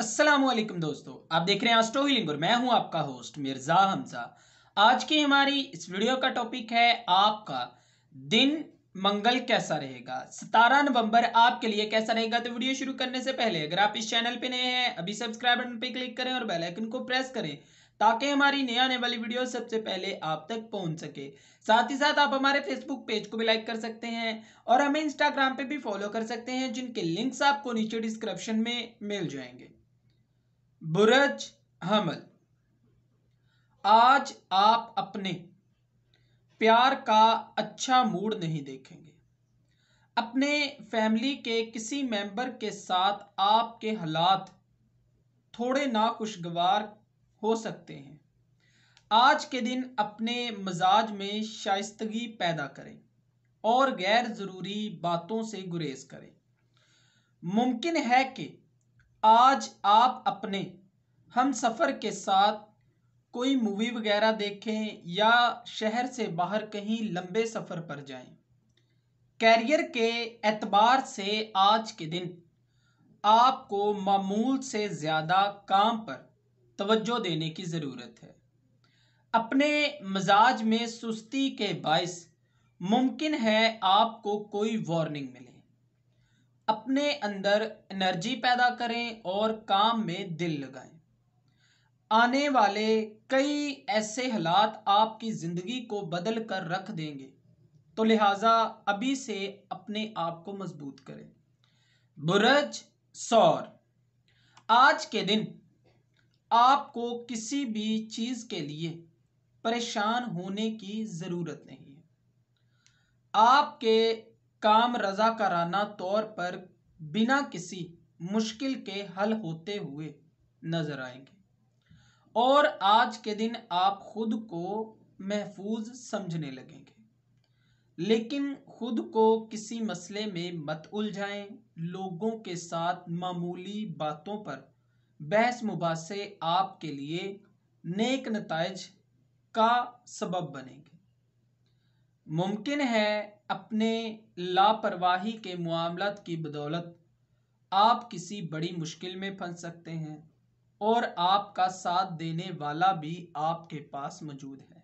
असलम दोस्तों आप देख रहे हैं आस्ट्रो हीलिंग और मैं हूं आपका होस्ट मिर्ज़ा हमजा आज की हमारी इस वीडियो का टॉपिक है आपका दिन मंगल कैसा रहेगा सतारह नवंबर आपके लिए कैसा रहेगा तो वीडियो शुरू करने से पहले अगर आप इस चैनल पे नए हैं अभी सब्सक्राइब बटन पे क्लिक करें और बेल आइकन को प्रेस करें ताकि हमारी नई आने वाली वीडियो सबसे पहले आप तक पहुंच सके साथ ही साथ आप हमारे फेसबुक पेज को भी लाइक कर सकते हैं और हमें इंस्टाग्राम पे भी फॉलो कर सकते हैं जिनके लिंक्स आपको नीचे डिस्क्रिप्शन में मिल जाएंगे बुरज हमल आज आप अपने प्यार का अच्छा मूड नहीं देखेंगे अपने फैमिली के किसी मेंबर के साथ आपके हालात थोड़े नाखुशगवार हो सकते हैं आज के दिन अपने मजाज में शाइस्तगी पैदा करें और गैर ज़रूरी बातों से गुरेज करें मुमकिन है कि आज आप अपने हम सफ़र के साथ कोई मूवी वगैरह देखें या शहर से बाहर कहीं लंबे सफ़र पर जाएं। कैरियर के एतबार से आज के दिन आपको मामूल से ज़्यादा काम पर तवज्जो देने की ज़रूरत है अपने मजाज में सुस्ती के बायस मुमकिन है आपको कोई वार्निंग मिले अपने अंदर एनर्जी पैदा करें और काम में दिल लगाएं आने वाले कई ऐसे हालात आपकी ज़िंदगी को बदल कर रख देंगे तो लिहाजा अभी से अपने आप को मजबूत करें बुरज सौर आज के दिन आपको किसी भी चीज़ के लिए परेशान होने की ज़रूरत नहीं है आपके काम रजाकाराना तौर पर बिना किसी मुश्किल के हल होते हुए नजर आएंगे और आज के दिन आप खुद को महफूज समझने लगेंगे लेकिन खुद को किसी मसले में मत उलझाएं लोगों के साथ मामूली बातों पर बहस मुबासे आपके लिए नेक नतज का सबब बनेंगे मुमकिन है अपने लापरवाही के मामलत की बदौलत आप किसी बड़ी मुश्किल में फंस सकते हैं और आपका साथ देने वाला भी आपके पास मौजूद है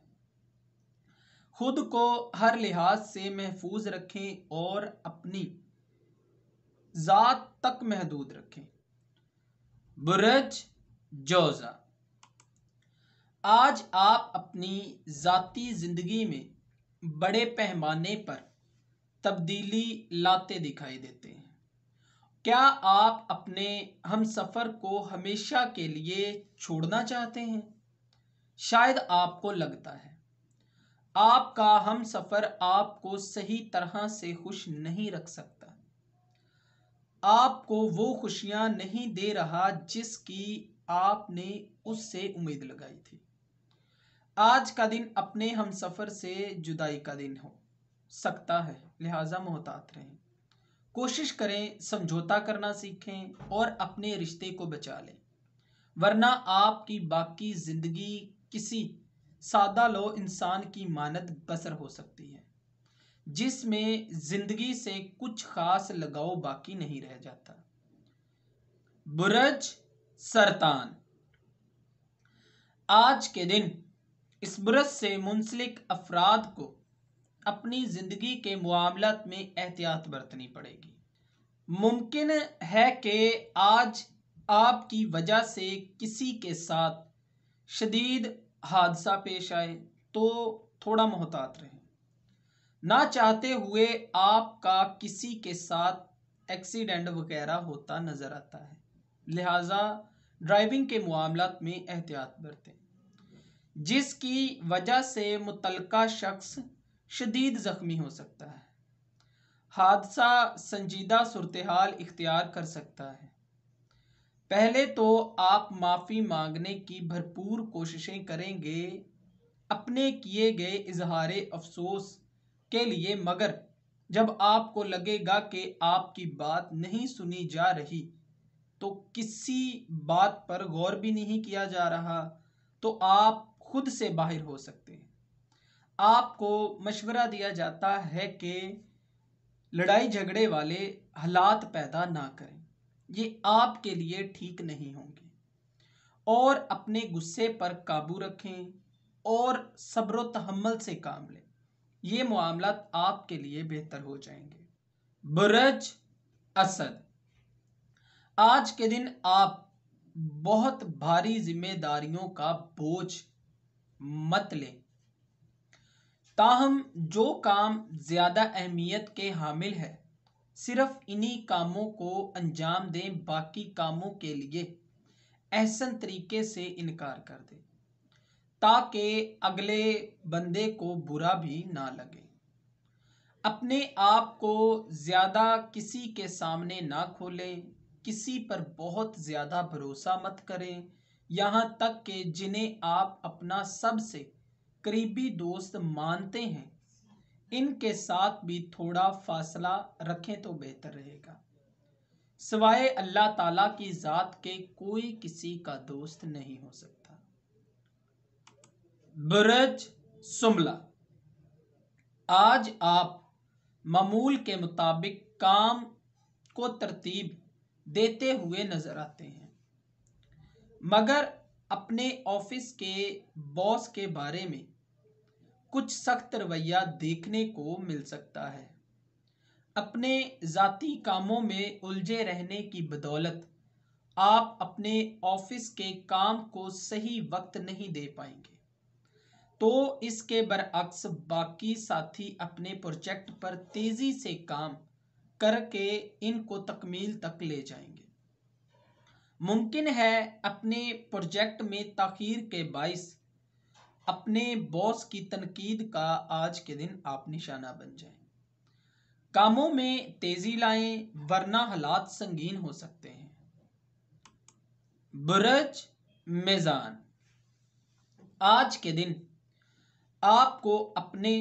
खुद को हर लिहाज से महफूज रखें और अपनी ज़ात तक महदूद रखें बुरज जोजा आज आप अपनी ज़ाती ज़िंदगी में बड़े पैमाने पर तब्दीली लाते दिखाई देते हैं क्या आप अपने हम सफ़र को हमेशा के लिए छोड़ना चाहते हैं शायद आपको लगता है आपका हम सफ़र आपको सही तरह से खुश नहीं रख सकता आपको वो खुशियां नहीं दे रहा जिसकी आपने उससे उम्मीद लगाई थी आज का दिन अपने हम सफ़र से जुदाई का दिन हो सकता है लिहाजा मोहतात रहें कोशिश करें समझौता करना सीखें और अपने रिश्ते को बचा लें वरना आपकी बाकी ज़िंदगी किसी सादा लो इंसान की मानत बसर हो सकती है जिसमें ज़िंदगी से कुछ ख़ास लगाव बाकी नहीं रह जाता बुरज सरतान आज के दिन इस बुरज से मुंसलिक अफराद को अपनी ज़िंदगी के मामला में एहतियात बरतनी पड़ेगी मुमकिन है कि आज आपकी वजह से किसी के साथ शदीद हादसा पेश आए तो थोड़ा मोहतात रहें ना चाहते हुए आपका किसी के साथ एक्सीडेंट वगैरह होता नज़र आता है लिहाजा ड्राइविंग के मामला में एहतियात बरतें जिसकी वजह से मुतलका शख्स शदीद ज़ख्मी हो सकता है हादसा संजीदा सूरत हाल इख्तियार कर सकता है पहले तो आप माफ़ी मांगने की भरपूर कोशिशें करेंगे अपने किए गए इजहार अफसोस के लिए मगर जब आपको लगेगा कि आपकी बात नहीं सुनी जा रही तो किसी बात पर गौर भी नहीं किया जा रहा तो आप खुद से बाहर हो सकते हैं आपको मशवरा दिया जाता है कि लड़ाई झगड़े वाले हालात पैदा ना करें ये आपके लिए ठीक नहीं होंगे और अपने गुस्से पर काबू रखें और सब्र तहमल से काम लें ये मामला आपके लिए बेहतर हो जाएंगे बुरज असद आज के दिन आप बहुत भारी जिम्मेदारियों का बोझ मत लें ताहम जो काम ज़्यादा अहमियत के हामिल है सिर्फ इन्हीं कामों को अंजाम दें बाकी कामों के लिए एहसन तरीके से इनकार कर दें ताकि अगले बंदे को बुरा भी ना लगे अपने आप को ज़्यादा किसी के सामने ना खोलें किसी पर बहुत ज़्यादा भरोसा मत करें यहाँ तक कि जिन्हें आप अपना सबसे करीबी दोस्त मानते हैं इनके साथ भी थोड़ा फासला रखें तो बेहतर रहेगा सवाए अल्लाह ताला की ज़ात के कोई किसी का दोस्त नहीं हो सकता ब्रज सुमला आज आप मामूल के मुताबिक काम को तरतीब देते हुए नज़र आते हैं मगर अपने ऑफिस के बॉस के बारे में कुछ सख्त रवैया देखने को मिल सकता है अपने ज़ाती कामों में उलझे रहने की बदौलत आप अपने ऑफिस के काम को सही वक्त नहीं दे पाएंगे तो इसके बरअक्स बाकी साथी अपने प्रोजेक्ट पर तेज़ी से काम करके इनको तकमील तक ले जाएंगे मुमकिन है अपने प्रोजेक्ट में तखीर के बायस अपने बॉस की तनकीद का आज के दिन आप निशाना बन जाए कामों में तेजी लाएं वरना हालात संगीन हो सकते हैं बुरज मेज़ान आज के दिन आपको अपने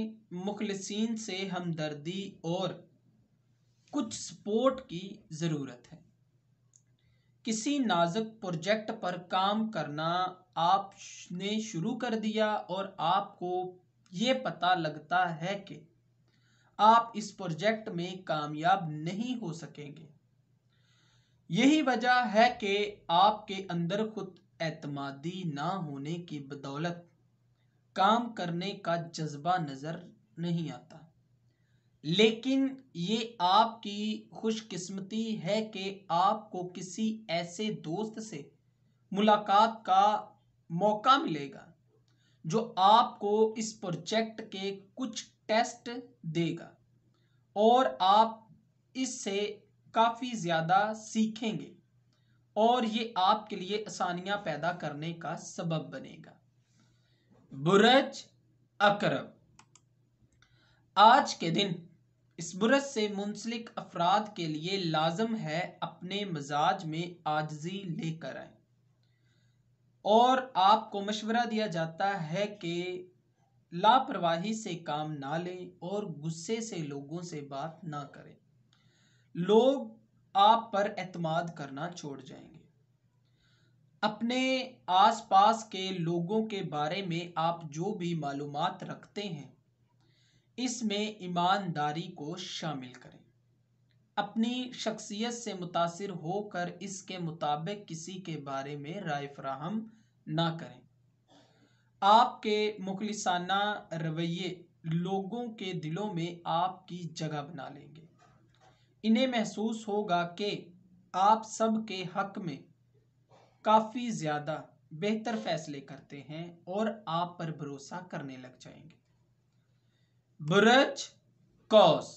मुखलसिन से हमदर्दी और कुछ सपोर्ट की ज़रूरत है किसी नाजुक प्रोजेक्ट पर काम करना आपने शुरू कर दिया और आपको ये पता लगता है कि आप इस प्रोजेक्ट में कामयाब नहीं हो सकेंगे यही वजह है कि आपके अंदर खुद एतमादी ना होने की बदौलत काम करने का जज्बा नज़र नहीं आता लेकिन ये आपकी खुशकिस्मती है कि आपको किसी ऐसे दोस्त से मुलाकात का मौका मिलेगा जो आपको इस प्रोजेक्ट के कुछ टेस्ट देगा और आप इससे काफ़ी ज़्यादा सीखेंगे और ये आपके लिए आसानियाँ पैदा करने का सबब बनेगा बुरज अकरब आज के दिन इस बुरस से मुंसलिक अफराद के लिए लाजम है अपने मजाज में आजजी लेकर आए और आपको मशवरा दिया जाता है कि लापरवाही से काम ना लें और गुस्से से लोगों से बात ना करें लोग आप पर एतमाद करना छोड़ जाएंगे अपने आसपास के लोगों के बारे में आप जो भी मालूम रखते हैं इसमें ईमानदारी को शामिल करें अपनी शख्सियत से मुतासर होकर इसके मुताबिक किसी के बारे में राय फ्राहम ना करें आपके मुखलसाना रवैये लोगों के दिलों में आपकी जगह बना लेंगे इन्हें महसूस होगा कि आप सब के हक में काफ़ी ज़्यादा बेहतर फैसले करते हैं और आप पर भरोसा करने लग जाएंगे ब्रज कौस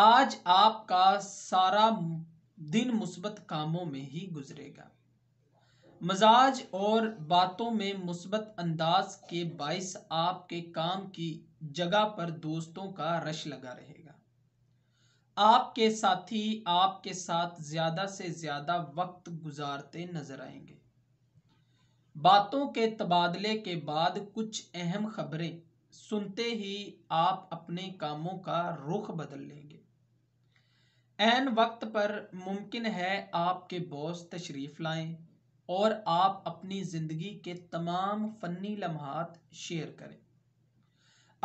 आज आपका सारा दिन मुस्बत कामों में ही गुजरेगा मजाज और बातों में मुस्बत अंदाज के बायस आपके काम की जगह पर दोस्तों का रश लगा रहेगा आपके साथी आपके साथ ज्यादा से ज्यादा वक्त गुजारते नजर आएंगे बातों के तबादले के बाद कुछ अहम खबरें सुनते ही आप अपने कामों का रुख बदल लेंगे एन वक्त पर मुमकिन है आपके बॉस तशरीफ़ लाएं और आप अपनी ज़िंदगी के तमाम फ़नी लम्हात शेयर करें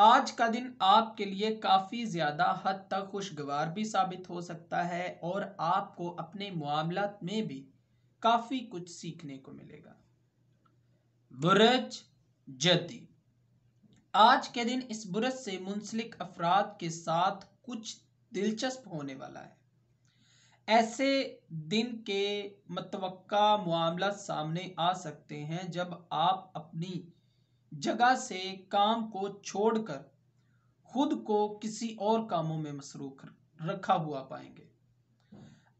आज का दिन आपके लिए काफ़ी ज़्यादा हद तक खुशगवार भी साबित हो सकता है और आपको अपने मामला में भी काफ़ी कुछ सीखने को मिलेगा बुरज जदी आज के दिन इस बुरस से मुंसलिक अफराद के साथ कुछ दिलचस्प होने वाला है ऐसे दिन के मतवक्का मामला सामने आ सकते हैं जब आप अपनी जगह से काम को छोड़कर खुद को किसी और कामों में मसरूख रखा हुआ पाएंगे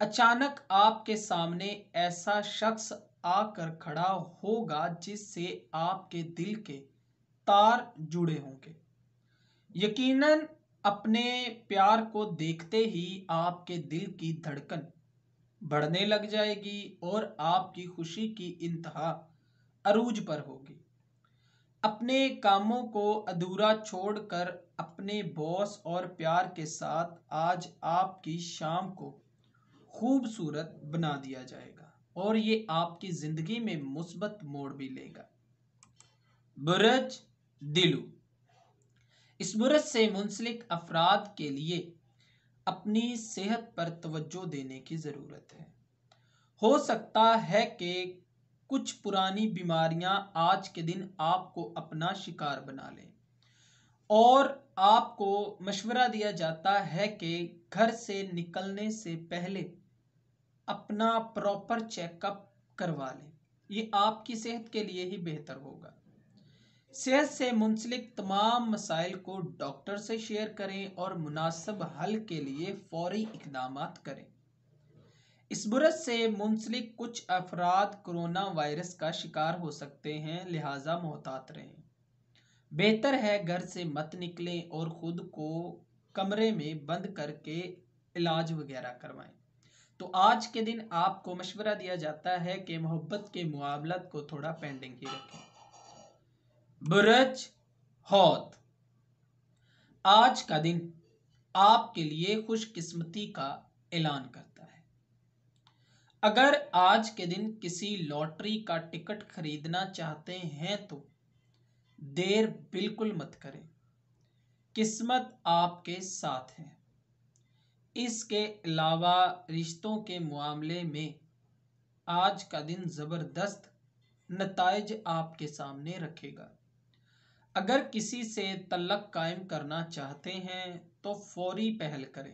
अचानक आपके सामने ऐसा शख्स आकर खड़ा होगा जिससे आपके दिल के तार जुड़े होंगे यकीनन अपने प्यार को देखते ही आपके दिल की धड़कन बढ़ने लग जाएगी और आपकी खुशी की इंतहा अरूज पर होगी अपने कामों को अधूरा छोड़कर अपने बॉस और प्यार के साथ आज आपकी शाम को खूबसूरत बना दिया जाएगा और ये आपकी ज़िंदगी में मुस्बत मोड़ भी लेगा बुरज दिलू इस मुरत से मुंसलिक अफराद के लिए अपनी सेहत पर तवज्जो देने की ज़रूरत है हो सकता है कि कुछ पुरानी बीमारियां आज के दिन आपको अपना शिकार बना लें और आपको मशवरा दिया जाता है कि घर से निकलने से पहले अपना प्रॉपर चेकअप करवा लें ये आपकी सेहत के लिए ही बेहतर होगा सेहत से मुंसलिक तमाम मसाइल को डॉक्टर से शेयर करें और मुनासब हल के लिए फौरी इकदाम करें इस बुरस से मुंसलिक कुछ अफराद कोरोना वायरस का शिकार हो सकते हैं लिहाजा मोहतात रहें बेहतर है घर से मत निकलें और ख़ुद को कमरे में बंद करके इलाज वगैरह करवाएं तो आज के दिन आपको मशवरा दिया जाता है कि मोहब्बत के, के को थोड़ा पेंडिंग ही रखें बुरज हौत आज का दिन आपके लिए खुशकिस्मती का ऐलान करता है अगर आज के दिन किसी लॉटरी का टिकट खरीदना चाहते हैं तो देर बिल्कुल मत करें किस्मत आपके साथ है इसके अलावा रिश्तों के मामले में आज का दिन ज़बरदस्त नतज आपके सामने रखेगा अगर किसी से तलक कायम करना चाहते हैं तो फौरी पहल करें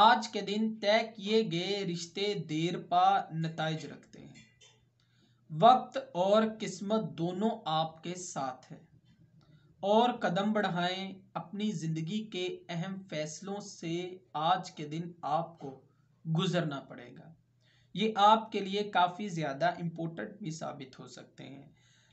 आज के दिन तय किए गए रिश्ते देर पा नतज रखते हैं वक्त और किस्मत दोनों आपके साथ है और कदम बढ़ाएं अपनी ज़िंदगी के अहम फैसलों से आज के दिन आपको गुजरना पड़ेगा ये आपके लिए काफ़ी ज़्यादा इम्पोर्टेंट भी साबित हो सकते हैं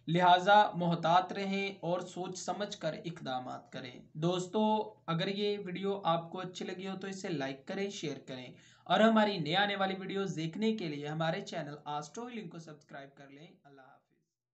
लिहाजा मोहतात रहें और सोच समझ कर इकदाम करें दोस्तों अगर ये वीडियो आपको अच्छी लगी हो तो इसे लाइक करें शेयर करें और हमारी नए आने वाली वीडियो देखने के लिए हमारे चैनल आस्ट्रो लिंक को सब्सक्राइब कर लें अल्लाह